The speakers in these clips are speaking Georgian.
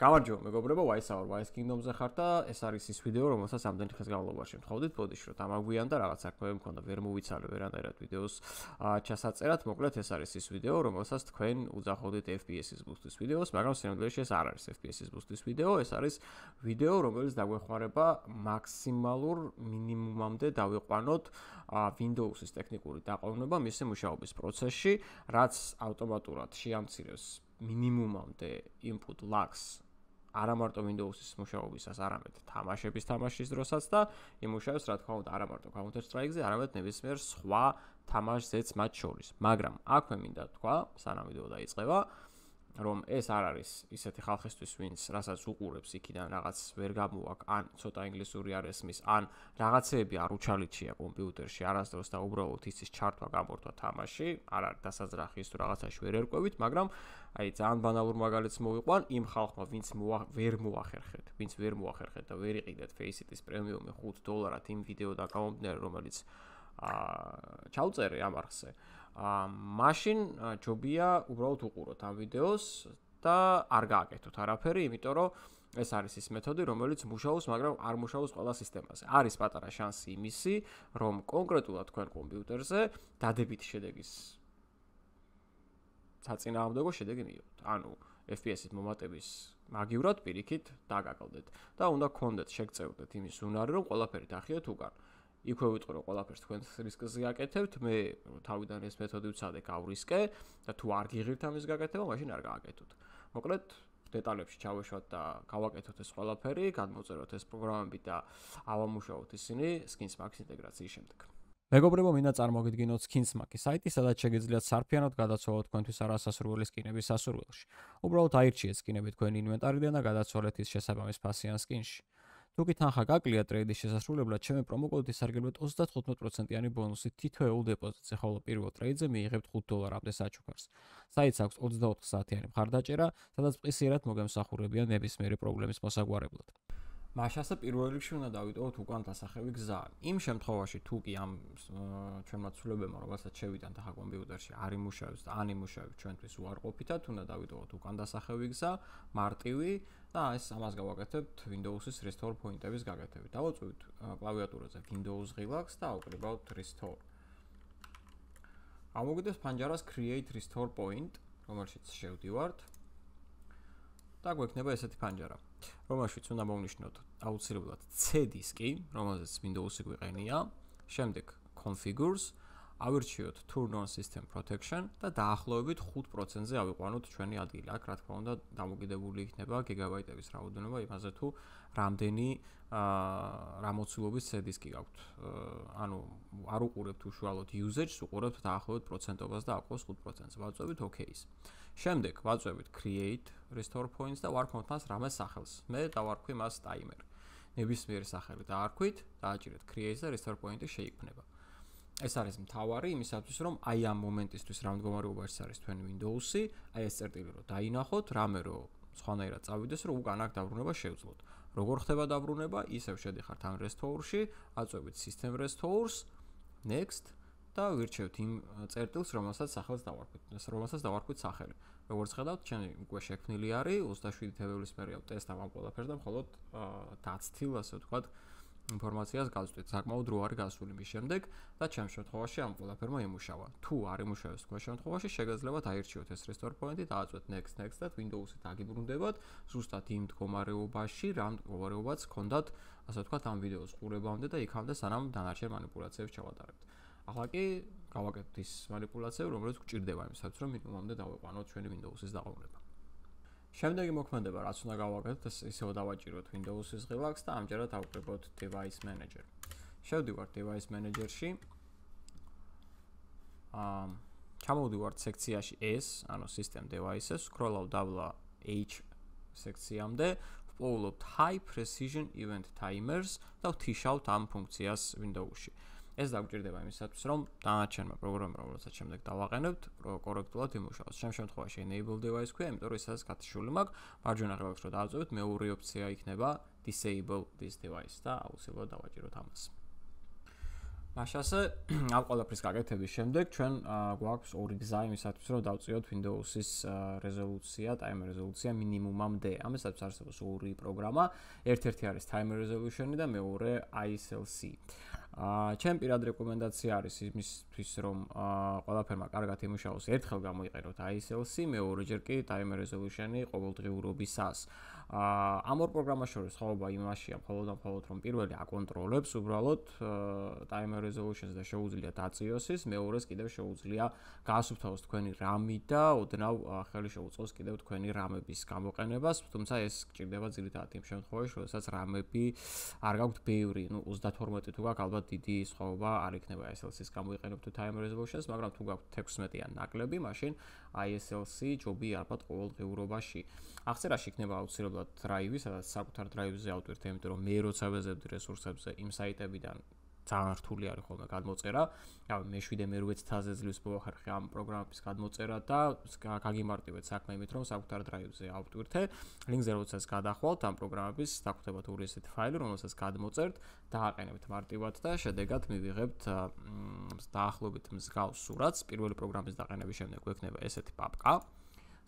გამარჯობა მეგობრებო, Wise Hour, Wise Kingdom-ზე ხართ და ეს არის ის ვიდეო, რომელსაც ამდენი ხნის განმავლობაში მთხოვდით, ბოდიში რომ დამაგვიანდა რაღაც საქმეები მქონდა, ვერ მოვიცალე ვერანაირად ვიდეოს ჩასაწერად. მოკლედ ეს არის ის ვიდეო, რომელსაც თქვენ უძახოთ FPS-ის boost-ის ვიდეოს, მაგრამ სინამდვილეში ეს არ არის FPS-ის boost-ის ვიდეო, ეს არის ვიდეო, რომელიც დაგვეხმარება მაქსიმალურ მინიმუმამდე დავიყვანოთ Windows-ის ტექნიკური დაყოვნება მისი მუშაობის პროცესში, რაც ავტომატურად შეამცირებს მინიმუმამდე input lags არა მარტო Windows-ის მუშაობისას, არამედ თამაშების თამაშის დროსაც და იმუშავებს, რა თქმა უნდა, არა მარტო Counter Strike-ზე, არამედ ნებისმიერ სხვა თამაშზეც მათ შორის. მაგრამ აქვე მინდა თქვა, სანამ ვიდეო დაიწყება, რომ ეს არ არის ისეთი ხალხისთვის, ვინც რასაც უყურებს იქიდან რაღაც ვერ გამოაქვს, ან ცოტა ინგლისური არ ესმის, ან რაღაცეები არ უჩალიჩია კომპიუტერში არასდროს და უბრალოდ ისის ჩარტვა გამორთვა თამაში, არ არის დასაზრახი ის თუ რაღაცაში ვერ ერკვევით, მაგრამ აი ძალიან ბანალურ მაგალითს მოვიყვან, იმ ხალხმა, ვინც ვერ მოახერხეთ, ვინც ვერ მოახერხეთ და ვერ იყიდეთ Faceit-ის პრემიუმი 5 დოლარად იმ ვიდეო დაკავონდნენ, რომელიც აა ჩაუწერე ამ არხზე. მაშინ ჯობია უბრალოდ უყუროთ ამ ვიდეოს და არ გააკეთოთ არაფერი, იმიტომ რომ ეს არის ის მეთოდი, რომელიც მუშაობს, მაგრამ არ მუშაობს ყველა სისტემაზე. არის პატარა შანსი იმისი, რომ კონკრეტულად თქვენ კომპიუტერზე დადებით შედეგის საწინააღმდეგო შედეგი მიიღოთ. ანუ FPS-ის მომატების მაგივრად პირიქით დაგაკლდეთ და უნდა გქონდეთ შეგწეულდეთ იმის უნარი, რომ ყველაფერი დახიოთ უკან. აა იქვე ვიტყვი ყველაფერს თქვენ რისკზე აკეთებთ მე თავიდან ეს მეთოდი ვცადე გავრისკე და თუ არ გიღირთ ამის გაკეთება მაშინ არ გააკეთოთ მოკლედ დეტალებში ჩავეშვათ და გავაკეთოთ ეს ყველაფერი გადმოწეროთ ეს პროგრამები და ავამუშავოთ ისინი skins max ინტეგრაციის შემდეგ მეგობრებო, მინდა წარმოგიდგინოთ SkinSmack-ის საიტი, სადაც შეგიძლიათ სარფიანოდ გადაცვალოთ თქვენთვის არასასურველი სკინების სასურველში. უბრალოდ აირჩიეთ სკინები თქვენ ინვენტარიდან და გადაცვალეთ ის შესაბამის ფასიან სკინში. თუკი თანხა გაკლია ტრეიდის შესასრულებლად, ჩემი პრომო კოდით სარგებლობთ 35%-იანი ბონუსი თითოეულ დეპოზიტზე, ხოლო პირველ ტრეიდზე მიიღებთ 5 დოლარამდე საჩუქარს. საიტს აქვს 24 საათიანი მხარდაჭერა, სადაც პრესირად მოგემსახურებიან ნებისმიერი პრობლემის მოსაგვარებლად. მაშასა პირველ რიგში უნდა დავიტოვოთ უკან დასახევი გზა. იმ შემთხვევაში თუკი ამ ჩემმა ცვლებებმა, რომელსაც შევიდან და ხა კომპიუტერში არ იმუშავებს და ან იმუშავებს ჩვენთვის უარყოფითად, უნდა დავიტოვოთ უკან დასახევი გზა მარტივი, და ეს ამას გავაკეთებთ Windows-ის restore point-ების გაკეთებით. დავაწვევთ კლავიატურაზე Windows Relax და აკრიბავთ restore. ამოგვიდეს ფანჯარას create restore point, რომელშიც შევდივართ. და გვექნება ესეთი ფანჯარა, რომელშიც უნდა მოვნიშნოთ აუცილებლად C დისკი, რომელზეც Windows-ი გვიყენია. შემდეგ configures ავირჩიოთ turn on system protection და დაახლოებით 5%-ზე ავიყვანოთ ჩვენი ადგილი. აქ რა თქმა უნდა დამოკიდებული იქნება გიგაბაიტების რაოდენობა იმაზე თუ რამდენი აა რამოცულობის CD-სკი გაქვთ. ანუ არ უყურებთ უშუალოდ usage-ს, უყურებთ დაახლოებით პროცენტობას და აყვოს 5%-ს. ვაწვევით OK-ის. შემდეგ ვაწვევით create restore points და ვარქვით მას რამას სახელს. მე დავარქვი მას timer. ნებისმიერ სახელს დაარქვით, დააჭირეთ create-ს და restore point-ი შეიქმნება. ეს არის მთავარი იმისათვის რომ აი ამ მომენტისთვის რა მდგომარეობაში არის თქვენ Windows-ი, აი ეს წერტილი რომ დაინახოთ, რამე რომ სხვანაირად წავიდეს, რომ უკან აქ დაბრუნება შევძლოთ. როგორ ხდება დაბრუნება? ისევ შედიხართ ამ restore-ში, აწვევით system restore-ს, next და ვირჩევთ იმ წერტილს, რომელსაც ახალს დავარქვით, რომელსაც დავარქვით სახელი. როგორც ხედავთ, ჩვენ უკვე შექმნილი არის 27 თებერვლის მერე ავტესტამ ამ ყველაფერს და მხოლოდ 10 თილ, ასე ვთქვათ, აა ინფორმაციას გაზვდით. საკმაოდ რო არის გასული მის შემდეგ და ჩემ შემთხვევაში ამ ყველაფერმა იმუშავა. თუ არ იმუშავებს თქვენ შემთხვევაში, შეგაძლებათ აირჩიოთ ეს restore point-ი, დააწვეთ next next-ს და Windows-ზე დაგიბრუნდებათ ზუსტად იმ მდგომარეობაში, რამ მდგომარეობაც ჰქონდათ, ასე ვთქვათ, ამ ვიდეოს ყურებამდე და იქამდე სანამ დანარჩენ манипуляციებს ჩავატარებთ. ახლა კი გავაკეთეთ ის манипуляცია, რომელიც გვჭირდება იმისათვის, რომ მინიმუმამდე დავეყანოთ ჩვენი Windows-ის დაყოლება. შემდეგი მოქმედება რაც უნდა გავაკეთოთ ისევ დავაჭიროთ Windows-ის ღილაკს და ამჯერად ავკრებოთ device manager. შევდივარ device manager-ში. ამ ჩამოვდივარ სექციაში S, ანუ system devices, scroll-ავ დავლა H სექციამდე, ვპოულობ high precision event timers და ვთიშავთ ამ ფუნქციას Windows-ში. ეს დაგვჭირდება იმისათვის, რომ დაანაჩენმა პროგრამა რომელსაც შემდეგ დავაყენებთ, კორექტულად იმუშაოს. შემ შემთხვევაში enable device-ქვია, იმიტომ რომ ისაც გათიშული მაგ, მარჯვენა ღერავს რომ დააწევთ, მეორე ოფცია იქნება disable this device და აუცილებლად დავაჭიროთ ამას. მაშასე ამ ყველაფრის გაკეთების შემდეგ ჩვენ გვაქვს ორი გზა იმისათვის რომ დავწიოთ Windows-ის რეზოლუცია, time resolution მინიმუმამდე. ამასაც არსებობს ორი პროგრამა, ერთ-ერთი არის time resolution-ი და მეორე ISLC. ჩემ პირად რეკომენდაცია არის იმისთვის რომ ყველაფერმა კარგად იმუშაოს ერთხელ გამოიყეროთ ISLC მეორეჯერ კი time resolution-ი ყოველდღიურობისას ა ამ ორ პროგრამაში როს ხაობა იმაშია ხოლმე და ხოლმე რომ პირველი აკონტროლებს უბრალოდ time resolution-ს და შეუძლია დაწიოს ის მეორეს კიდევ შეუძლია გაასუფთავოს თქვენი RAM-ი და ოდნავ ხელი შეუწყოს კიდევ თქვენი RAM-ების გამოყენებას თუმცა ეს ჭირდება ძირითადად იმ შემთხვევაში როდესაც RAM-ები არ გაქვთ ბევრი ну 32 თუ გაქვს ალბათ ძალიან დიდი სხვაობა არ იქნება SLC-ს გამოიყენებ თუ time resolution-ს, მაგრამ თუ გაქვთ 16-ი ან ნაკლები, მაშინ ISLC ჯობი ალბათ ყოველ დღეურობაში. აღწერაში იქნება აუცილებლად drive-ი, სადაც საკუთარ drive-ზე ავტვირთე, იმიტომ რომ მე როცა ვეზებდი რესურსებზე იმ საიტებიდან, ძალიან რთული არის ხოლმე გადმოწერა. რავი, მე 7-მე 8-ე თაზე ძლივს მოვახერხე ამ პროგრამის გადმოწერა და გაგიმარტივეთ საქმე იმით, რომ საკუთარ drive-ზე ავტვირთე. Link-ზე როდესაც გადახვალთ ამ პროგრამების, დაგხვდებათ ორი ესეთ ფაილი, რომელსაც გადმოწერთ, დააყენებთ მარტივად და შედეგად მივიღებთ დაახლოებით მსგავს სურათს. პირველი პროგრამის დაყენების შემდეგ გვექნება ესეთი papka.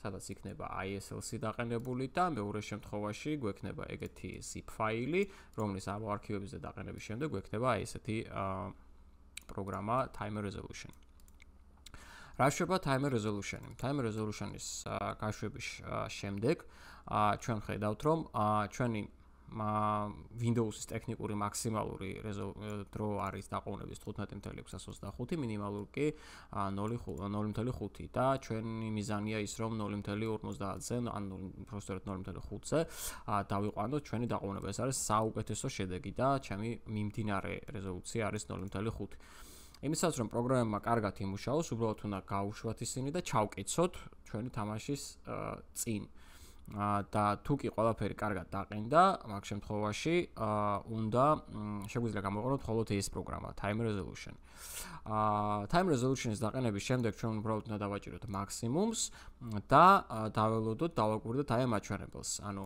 სადაც იქნება ISLC-ი დაყენებული და მეორე შემთხვევაში გვექნება ეგეთი zip ფაილი, რომლის ამ არქივებზე დაყენების შემდეგ გვექნება ესეთი პროგრამა timer resolution. რა შეება timer resolution-ი? timer resolution-ის გაშვების შემდეგ ჩვენ ხედავთ, რომ ჩვენი Windows-ის ტექნიკური მაქსიმალური დრო არის დაყოვნების 15.625, მინიმალური კი 0.5 და ჩვენი მიზანია ის, რომ 0.50-ზე ან უბრალოდ 0.5-ზე დავიყვანოთ ჩვენი დაყოვნება. ეს არის საუკეთესო შედეგი და ჩემი მიმდინარე რეზოლუცია არის 0.5. იმისაც რომ პროგრამა კარგად იმუშაოს, უბრალოდ უნდა გაუშვათ ისინი და ჩავკეცოთ ჩვენი თამაშის წინ. აა და თუკი ყველაფერი კარგად დაყენდა, მაგ შემთხვევაში აა უნდა შეგვიძლია გამოვიყენოთ ხოლმე ეს პროგრამა time resolution. აა time resolution-ის დაყენების შემდეგ ჩვენ უბრალოდ უნდა დავაჭიროთ მაქსიმუმს და დაველოდოთ, დავაკვირდოთ აი ამ აჩვენებელს. ანუ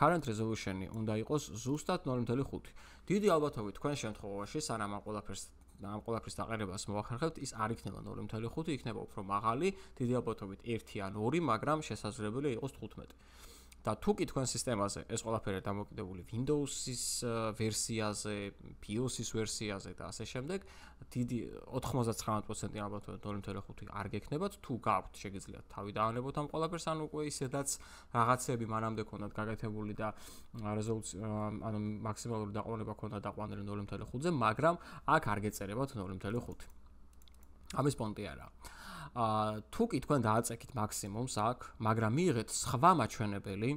current resolution-ი უნდა იყოს ზუსტად 0.5. დიდი ალბათობით თქვენ შემთხვევაში სანამ ამ ყველაფერს და ამ ყველაფრის დაყენებას მოახერხებთ, ის არ იქნება 0.5, იქნება უფრო მაღალი, დიდი ალბათობით 1 ან 2, მაგრამ შესაძლებელია იყოს 15. და თუკი თქვენ სისტემაზე ეს ყველაფერი დამოკიდებული Windows-ის ვერსიაზე, BIOS-ის ვერსიაზე და ასე შემდეგ, დიდი 99% ალბათ 2.5 არ გექნებათ, თუ გაქვთ შეგიძლიათ თავი დაანებოთ ამ ყველაფერს, ანუ უკვე ისედაც რაღაცები მანამდე ქონდათ გაკეთებული და რეზოლუცია ანუ მაქსიმალური დაყოლება ქონდა დაყვანილი 0.5-ზე, მაგრამ აქ არ გეწერებათ 0.5. ამის პონტი არაა. თუ კი თქვენ დააწეკით მაქსიმუმს აქ, მაგრამ მიიღეთ სხვა მაჩვენებელი,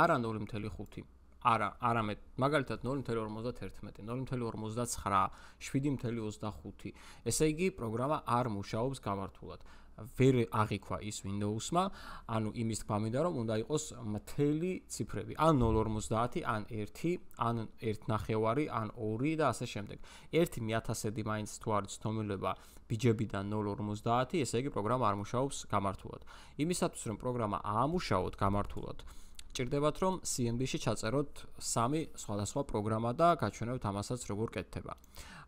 არა 0.5 არა, არამედ მაგალითად 0.51, 0.59, 7.25. ესე იგი, პროგრამა არ მუშაობს გამართულად. ვერ აღიქვა ის Windows-მა, ანუ იმის თქმა მინდა რომ უნდა იყოს მთელი ციფრები, ან 0.50, ან 1, ან 1 ნახევარი, ან 2 და ასე შემდეგ. 1 მეათასედი მაინც თუ არ ცნობილება ბიჯებიდან 0.50, ესე იგი პროგრამა არ მუშაობს გამართულად. იმისათვის რომ პროგრამა აამუშაოთ გამართულად ჭირდებათ რომ CMD-ში ჩაწეროთ სამი სხვადასხვა პროგრამა და გაჩვენოთ ამასაც როგორ კეთდება.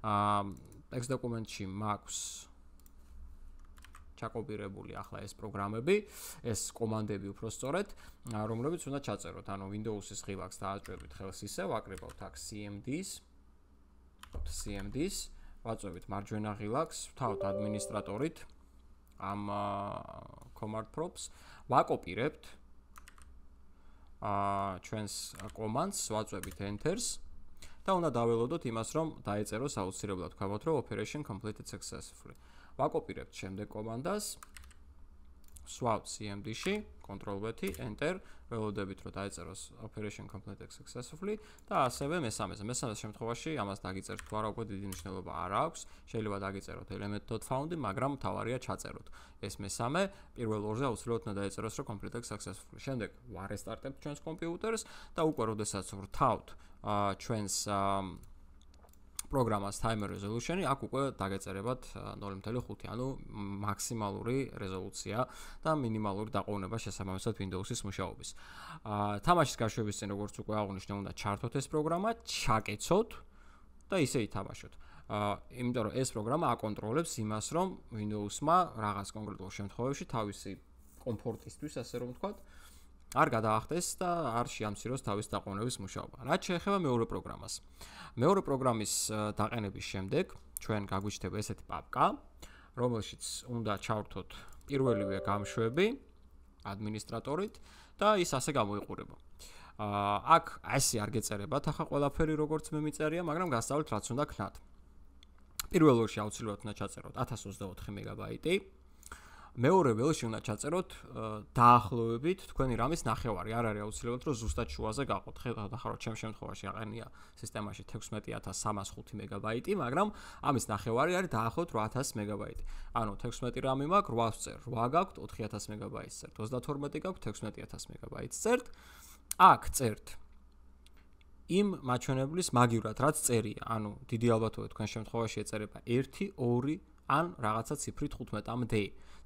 აა text document-ში მაქვს ჩაკოპირებული ახლა ეს პროგრამები, ეს კომანდები უფრო სწორედ, რომლებიც უნდა ჩაწეროთ. ანუ Windows-ის ღილაკს დააჭერთ ხელს ისე, ვაკრებთ აქ CMD-ს. CMD-ს ვაწვევით მარჯვენა ღილაკს, თავთ ადმინისტრატორით ამ command props ვაკოპირებთ ა ჩვენს კომანდს ვაწვევით enter-ს და უნდა დაველოდოთ იმას, რომ დაეწეროს აუცილებლად, თქვათ რომ operation completed successfully. ვაკოპირებთ შემდეგ კომანდას swap cmd-ში control v enter ველოდებით რომ დაიწეროს operation complete successfully და ასევე მესამეზე მესამეს შემთხვევაში ამას დაგიწერთ თუ არა უკვე დიდი მნიშვნელობა არ აქვს შეიძლება დაგიწეროთ element.found მაგრამ თავარია ჩაწეროთ ეს მესამე პირველ ორზე აუცილებლად უნდა დაიწეროს რომ complete successfully შემდეგ ვარესტარტებთ ჩვენს კომპიუტერს და უკვე როდესაც ვრთავთ ჩვენს პროგრამას timer resolution-ი აქ უკვე დაგეწერებათ 0.5, ანუ მაქსიმალური რეზოლუცია და მინიმალური დაყოვნება შესაბამისად Windows-ის მუშაობის. აა თამაშის გაშვების წინ როგორც უკვე აღნიშნე უნდა ჩართოთ ეს პროგრამა, ჩაკეცოთ და ისე ითამაშოთ. აა იმიტომ რომ ეს პროგრამა აკონტროლებს იმას, რომ Windows-მა რაღაც კონკრეტულ შემთხვევაში თავისი კომფორტისთვის, ასე რომ ვთქვათ, აა არ გადაახდეს და არ შეამციროს თავის დაყოვნების მუშაობა. რაც შეეხება მეორე პროგრამას. მეორე პროგრამის დაყენების შემდეგ ჩვენ გაგვიჩნდება ესეთი папка, რომელშიც უნდა ჩავრთოთ პირველივე გამშვები ადმინისტრატორით და ის ასე გამოიყურება. აა აქ ასე არ გეწერებათ ახლა ყველაფერი როგორც მე მიწერია, მაგრამ გასავლთ რაც უნდა ქნათ. პირველ რიგში აუცილებლად უნდა ჩაწეროთ 1024 მეგაბაიტი. მეორე ველში უნდა ჩაწეროთ დაახლოებით თქვენი რამის ნახევარი. არ არის აუცილებლად რომ ზუსტად შუაზე გაყოთ. ხე დაახლოებით ჩემ შემთხვევაში აყენია სისტემაში 16305 მეგაბაიტი, მაგრამ ამის ნახევარი არის დაახლოებით 8000 მეგაბაიტი. ანუ 16 RAM-ი მაქვს 8 წერ, 8 გაქვთ 4000 მეგაბაიტი წერტ, 32 გაქვთ 16000 მეგაბაიტი წერტ. აქ წერტ იმ მაჩვენებლის მაგივრად, რაც წერია. ანუ დიდი ალბათობით თქვენ შემთხვევაში ეწერება 1 2 ან რაღაცა ციფრით 15-მდ.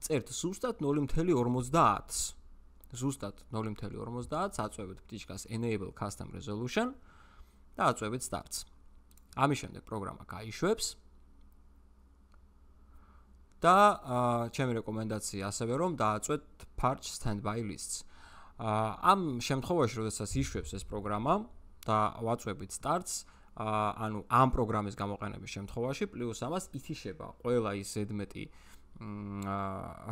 წერთ ზუსტად 0.50-ს. ზუსტად 0.50-ს აწევებთ პტიჩკას enable custom resolution და აწევებთ starts. ამის შემდეგ პროგრამა გაიშვებს და ჩემი რეკომენდაცია ასევე რომ დააწვეთ patch standby lists. ამ შემთხვევაში, როდესაც იშვებს ეს პროგრამა და ვაწვევთ starts, ანუ ამ პროგრამის გამოყენების შემთხვევაში პლუს ამას ითიშება ყველა ის ზედმეტი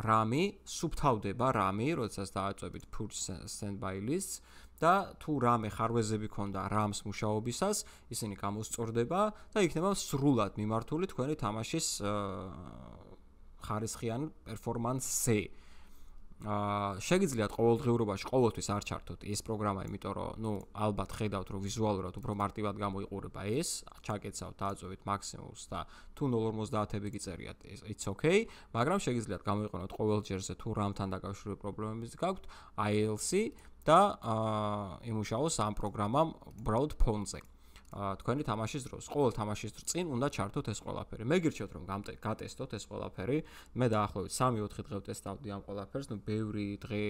რამი სუბთავდება რამი, როდესაც დააწყებით full standby list და თუ რამე ხარვეზები ქონდა RAM-ს მუშაობისას, ისინი გამოსწორდება და იქნება სრულად მიმართული თქვენი თამაშის ხარისხიან პერფორმანსზე. აა აა შეგიძლიათ ყოველდღიურობაში ყოველთვის არ ჩართოთ ეს პროგრამა, იმიტომ რომ, ну, ალბათ ხედავთ, რომ ვიზუალურად უფრო მარტივად გამოიყურება ეს, ჩაკეცავთ, დააწევით მაქსიმუმს და თუ 0.50-ები გიწერიათ, it's okay, მაგრამ შეგიძლიათ გამოიყენოთ ყოველჯერზე თუ რამთან დაკავშირებული პრობლემებიც გაქვთ, ILC და აა იმუშაოს ამ პროგრამამ ბრაუდ ფონზე. აა თქვენი თამაშის დროს. ყოველ თამაშის წინ უნდა ჩართოთ ეს ყველაფერი. მე გირჩევთ რომ გამტე გატესტოთ ეს ყველაფერი. მე დაახლოებით 3-4 დღე ვტესტავდი ამ ყველაფერს, ნუ ბევრი დღე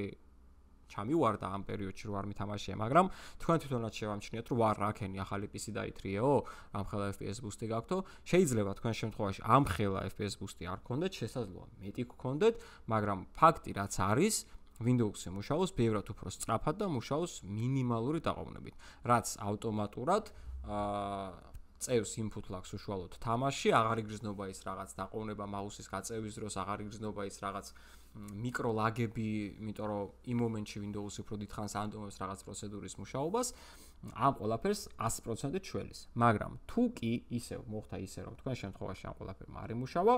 ჩამივარდა ამ პერიოდში რო არ მითამაშია, მაგრამ თქვენ თვითონაც შევამჩნიეთ, რომ ვარ რაკენი ახალი PC დაითრიეო, ამ ხელა FPS boost-ი გაქვთო. შეიძლება თქვენ შემთხვევაში ამ ხელა FPS boost-ი არ გქონდეთ, შესაძლოა მეტი გქონდეთ, მაგრამ ფაქტი რაც არის, Windows-ზე მუშაობს ბევრად უფრო სწრაფად და მუშაობს მინიმალური დაყოვნებით, რაც ავტომატურად წევს input lag-ს უშუალოდ თამაში, აღარ იგრძნობა ის რაღაც დაყოვნება მაუსის გაწევის დროს, აღარ იგრძნობა ის რაღაც მიკრო ლაგები, იმიტომ რომ იმ მომენტში Windows უფრო დიდხანს ანტონებს რაღაც პროცედურის მუშაობას, ამ ყველაფერს 100% ჩველის. მაგრამ თუ კი ისე მოხდა ისე რომ თქვენ შემთხვევაში ამ ყველაფერმა არ იმუშავა,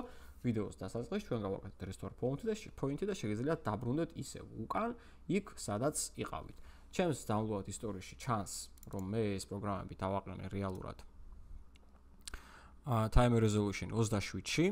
ვიდეოს დასაწყის ჩვენ გავაკეთეთ restore point-ი და შეგიძლიათ დაბრუნდეთ ისე უკან, იქ სადაც იყავით. ჩემს დაუნლოდ ისტორიაში ჩანს, რომ მე ეს პროგრამები დავაყენე რეალურად. აა time resolution 27-ში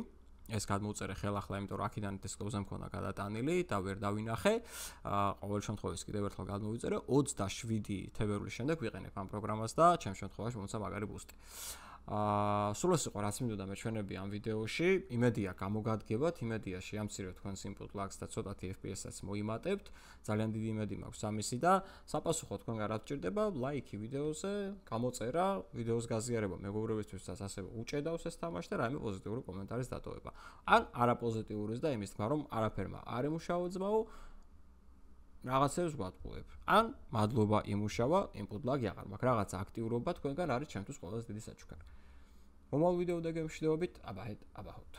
ეს გადმოუწერე ხელახლა, იმიტომ რომ აქედან დისკლოზე მქონდა გადატანილი და ვერ დავინახე. აა ყოველ შემთხვევაში კიდევ ერთხელ გადმოვიწერე 27 თებერვლის შემდეგ ვიყენებ ამ პროგრამას და ჩემს შემთხვევაში მომცა მაგარი ბუსტი. აა აა სულ ეს იყო რაც მინდოდა მე ჩვენები ამ ვიდეოში. იმედია გამოგადგებათ, იმედია შეამცირეთ თქვენს input lag-ს და ცოტათი FPS-ს მოიმატებთ. ძალიან დიდი იმედი მაქვს ამისი და საპასუხო თქვენ რაც ჭირდება, ლაიქი ვიდეოზე, გამოწერა, ვიდეოს გაზიარება მეგობრებისთვის და ასე უჭედავს ეს თამაში და რაიმე პოზიტიური კომენტარის დატოვება. ან არა პოზიტიურის და იმის თქმა რომ არაფერმა არ იმუშავო ძმაო. რაღაცებს გვატყუებ. ან მადლობა იმუშავა, input lag-ი აღარ მაქვს. რაღაც აქტიურობა თქვენგან არის ჩემთვის ყველაზე დიდი საჩუქარი. მომავალ ვიდეოდან გემშვიდობებით, აბა, აბა ხოთ.